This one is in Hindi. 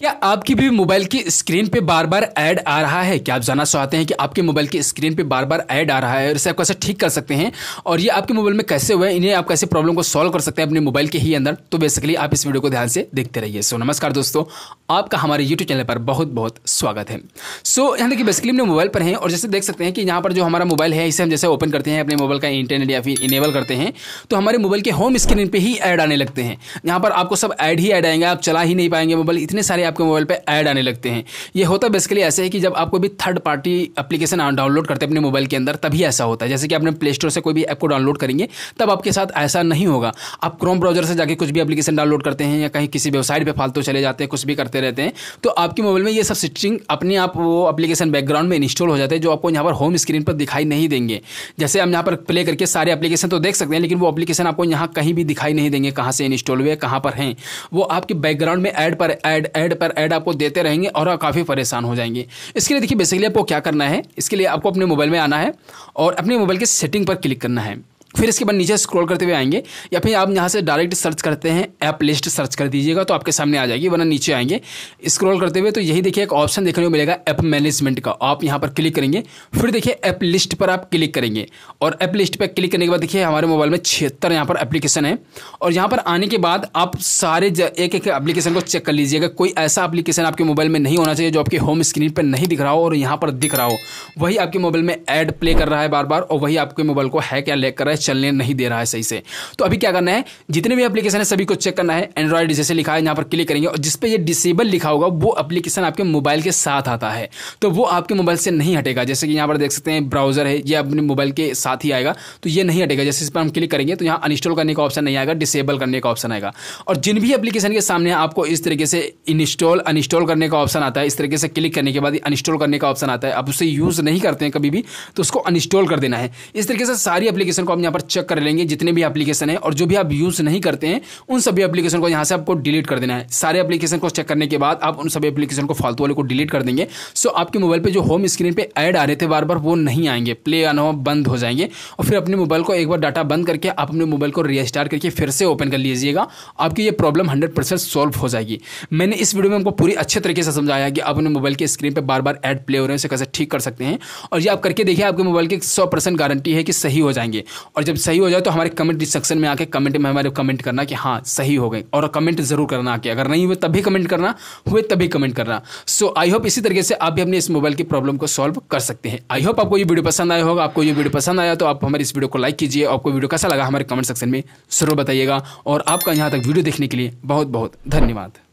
क्या आपकी भी मोबाइल की स्क्रीन पे बार बार ऐड आ रहा है क्या आप जानना चाहते हैं कि आपके मोबाइल की स्क्रीन पे बार बार ऐड आ रहा है और इसे आप कैसे ठीक कर सकते हैं और ये आपके मोबाइल में कैसे हुआ है इन्हें आप कैसे प्रॉब्लम को सॉल्व कर सकते हैं अपने मोबाइल के ही अंदर तो बेसिकली आप इस वीडियो को ध्यान से देखते रहिए सो नमस्कार दोस्तों आपका हमारे यूट्यूब चैनल पर बहुत बहुत स्वागत है सो यहाँ देखिए बेसिकली अपने मोबाइल पर हैं और जैसे देख सकते हैं कि यहाँ पर जो हमारा मोबाइल है इसे हम जैसे ओपन करते हैं अपने मोबाइल का इंटरनेट या फिर इनेबल करते हैं तो हमारे मोबाइल के होम स्क्रीन पर ही ऐड आने लगते हैं यहाँ पर आपको सब ऐड ही ऐड आएंगे आप चला ही नहीं पाएंगे मोबाइल इतने सारे आपके मोबाइल पर ऐड आने लगते हैं ये होता बेसिकली ऐसे है कि जब कोई भी थर्ड पार्टी एप्लीकेशन डाउनलोड करते हैं अपने मोबाइल के अंदर तभी ऐसा होता है जैसे कि आपने प्ले स्टोर से कोई भी ऐप को डाउनलोड करेंगे तब आपके साथ ऐसा नहीं होगा आप क्रोम ब्राउजर से जाकर कुछ भी एप्लीकेशन डाउनलोड करते हैं या कहीं किसी वेबसाइट पर फालतू चले जाते हैं कुछ भी करते रहते हैं तो आपके मोबाइल में ये सब स्टिचिंग अपने आप वो एप्लीकेशन बैकग्राउंड में इंस्टॉल हो जाते हैं जो आपको यहाँ पर होम स्क्रीन पर दिखाई नहीं देंगे जैसे हम यहाँ पर प्ले करके सारे एप्लीकेशन तो देख सकते हैं लेकिन वो एप्लीकेशन आपको यहाँ कहीं भी दिखाई नहीं देंगे कहाँ से इंस्टॉल हुए कहाँ पर हैं वो आपके बैकग्राउंड में ऐड पर ऐड ऐड पर ऐड आपको देते रहेंगे और आप काफ़ी परेशान हो जाएंगे इसके लिए देखिए बेसिकली आपको क्या करना है इसके लिए आपको अपने मोबाइल में आना है और अपने मोबाइल के सेटिंग पर क्लिक करना है फिर इसके बाद नीचे स्क्रॉल करते हुए आएंगे या फिर आप यहाँ से डायरेक्ट सर्च करते हैं ऐप लिस्ट सर्च कर दीजिएगा तो आपके सामने आ जाएगी वरना नीचे आएंगे स्क्रॉल करते हुए तो यही देखिए एक ऑप्शन देखने को मिलेगा ऐप मैनेजमेंट का आप यहाँ पर क्लिक करेंगे फिर देखिए ऐप लिस्ट पर आप क्लिक करेंगे और ऐप लिस्ट पर क्लिक करने के बाद देखिए हमारे मोबाइल में छिहत्तर यहाँ पर एप्लीकेशन है और यहाँ पर आने के बाद आप सारे एक एक एप्लीकेशन को चेक कर लीजिएगा कोई ऐसा एप्लीकेशन आपके मोबाइल में नहीं होना चाहिए जो आपके होम स्क्रीन पर नहीं दिख रहा हो और यहाँ पर दिख रहा हो वही आपके मोबाइल में ऐड प्ले कर रहा है बार बार और वही आपके मोबाइल को हैक या लेक कर रहा है चलने नहीं दे रहा है सही से तो अभी क्या करना है जितने भी एप्लीकेशन है सभी को चेक करना है एंड्रॉइड जैसे लिखा है यहाँ पर क्लिक करेंगे और जिसपे ये डिसेबल लिखा होगा वो एप्लीकेशन आपके मोबाइल के साथ आता है तो वो आपके मोबाइल से नहीं हटेगा जैसे कि यहाँ पर देख सकते हैं ब्राउजर है ये अपने मोबाइल के साथ ही आएगा तो ये नहीं हटेगा जैसे इस पर हम क्लिक करेंगे तो यहाँ अनस्टॉल करने का ऑप्शन नहीं आएगा डिसेबल करने का ऑप्शन आएगा और जिन भी एप्लीकेशन के सामने आपको इस तरीके से इंस्टॉल अनस्टॉल करने का ऑप्शन आता है इस तरीके से क्लिक करने के बाद अनस्टॉल करने का ऑप्शन आता है आप उसे यूज़ नहीं करते हैं कभी भी तो उसको अनस्टॉल कर देना है इस तरीके से सारी एप्लीकेशन को यहाँ पर चेक कर लेंगे जितने भी एप्लीकेशन है और जो भी आप यूज़ नहीं करते हैं उन सभी एप्लीकेशन को यहाँ से आपको डिलीट कर देना है सारे एप्लीकेशन को चेक करने के बाद आप उन सभी एप्लीकेशन को फालतू वाले को डिलीट कर देंगे सो आपके मोबाइल पर जो होम स्क्रीन पर ऐड आ रहे थे बार बार वो नहीं आएंगे प्ले ऑन हो बंद हो जाएंगे और फिर अपने मोबाइल को एक बार डाटा बंद करके आप अपने मोबाइल को रीस्टार्ट करके फिर से ओपन कर लीजिएगा आपकी ये प्रॉब्लम हंड्रेड परसेंट सॉल्व हो जाएगी मैंने इस वीडियो में हमको पूरी अच्छे तरीके से समझाया कि आप अपने मोबाइल के स्क्रीन पर बार बार एड प्ले हो रहे हैं उसे कैसे ठीक कर सकते हैं और ये आप करके देखिए आपके मोबाइल की सौ गारंटी है कि सही हो जाएंगे और जब सही हो जाए तो हमारे कमेंट सेक्शन में आके कमेंट में हमारे कमेंट करना कि हाँ सही हो गए और कमेंट ज़रूर करना आके अगर नहीं हुए तब भी कमेंट करना हुए तभी कमेंट करना सो आई होप इसी तरीके से आप भी अपने इस मोबाइल की प्रॉब्लम को सॉल्व कर सकते हैं आई होप आपको ये वीडियो पसंद आया होगा आपको ये वीडियो पसंद आया तो आप हमारे इस वीडियो को लाइक कीजिए आपको वीडियो कैसा लगा हमारे कमेंट सेक्शन में ज़रूर बताइएगा और आपका यहाँ तक वीडियो देखने के लिए बहुत बहुत धन्यवाद